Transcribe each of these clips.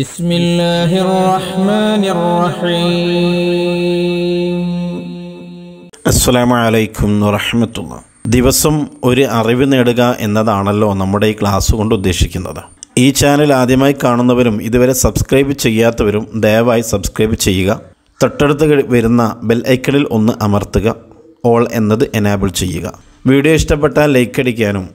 بسم الله الرحمن الرحيم السلام عليكم ورحمة الله ദിവസം ഒരു അറിവ് നേടുക എന്നതാണല്ലോ നമ്മുടെ ഈ ക്ലാസ് കൊണ്ട് ഉദ്ദേശിക്കുന്നത് ഈ ചാനൽ ആദ്യമായി കാണുന്നവരും ഇതുവരെ സബ്സ്ക്രൈബ് ചെയ്യാത്തവരും ദയവായി സബ്സ്ക്രൈബ് ചെയ്യുക തൊട്ടടുത്ത് വരുന്ന ബെൽ ഐക്കണിൽ ഒന്ന് അമർത്തുക ഓൾ എന്നത് എനാബിൾ ചെയ്യുക വീഡിയോ ഇഷ്ടപ്പെട്ടാൽ ലൈക്ക് അടിക്കാനും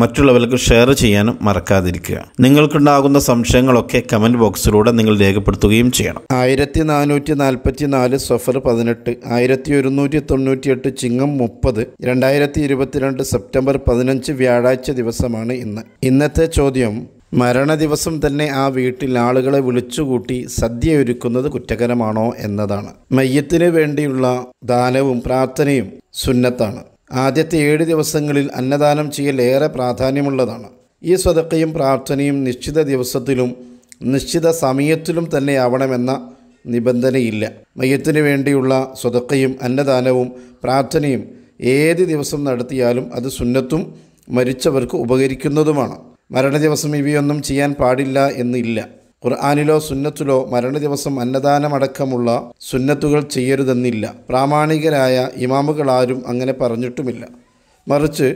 മറ്റുള്ളവർക്ക് ഷെയർ ചെയ്യാനും മറക്കാതിരിക്കുക നിങ്ങൾക്കുണ്ടാകുന്ന സംശയങ്ങളൊക്കെ കമൻറ്റ് ബോക്സിലൂടെ നിങ്ങൾ രേഖപ്പെടുത്തുകയും ചെയ്യണം ആയിരത്തി നാനൂറ്റി നാൽപ്പത്തി നാല് സഫർ പതിനെട്ട് ആയിരത്തി ഒരുന്നൂറ്റി എട്ട് ചിങ്ങം മുപ്പത് രണ്ടായിരത്തി ഇരുപത്തിരണ്ട് സെപ്റ്റംബർ പതിനഞ്ച് വ്യാഴാഴ്ച ദിവസമാണ് ഇന്ന് ഇന്നത്തെ ചോദ്യം മരണദിവസം തന്നെ ആ വീട്ടിൽ ആളുകളെ വിളിച്ചുകൂട്ടി സദ്യ ഒരുക്കുന്നത് കുറ്റകരമാണോ എന്നതാണ് മയ്യത്തിന് വേണ്ടിയുള്ള ദാനവും പ്രാർത്ഥനയും സുന്നത്താണ് ആദ്യത്തെ ഏഴ് ദിവസങ്ങളിൽ അന്നദാനം ചെയ്യൽ ഏറെ പ്രാധാന്യമുള്ളതാണ് ഈ സ്വതക്കയും പ്രാർത്ഥനയും നിശ്ചിത ദിവസത്തിലും നിശ്ചിത സമയത്തിലും തന്നെ ആവണമെന്ന നിബന്ധനയില്ല മയത്തിന് വേണ്ടിയുള്ള സ്വതക്കയും അന്നദാനവും പ്രാർത്ഥനയും ഏത് ദിവസം നടത്തിയാലും അത് സുന്നത്തും മരിച്ചവർക്ക് ഉപകരിക്കുന്നതുമാണ് മരണ ദിവസം ഇവയൊന്നും ചെയ്യാൻ പാടില്ല എന്നില്ല ഖുർആാനിലോ സുന്നത്തിലോ മരണ ദിവസം അന്നദാനമടക്കമുള്ള സുന്നത്തുകൾ ചെയ്യരുതെന്നില്ല പ്രാമാണികരായ ഇമാമുകളാരും അങ്ങനെ പറഞ്ഞിട്ടുമില്ല മറിച്ച്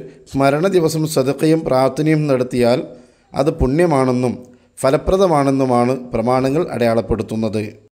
മരണ ദിവസം സദക്കയും പ്രാർത്ഥനയും നടത്തിയാൽ അത് പുണ്യമാണെന്നും ഫലപ്രദമാണെന്നുമാണ് പ്രമാണങ്ങൾ അടയാളപ്പെടുത്തുന്നത്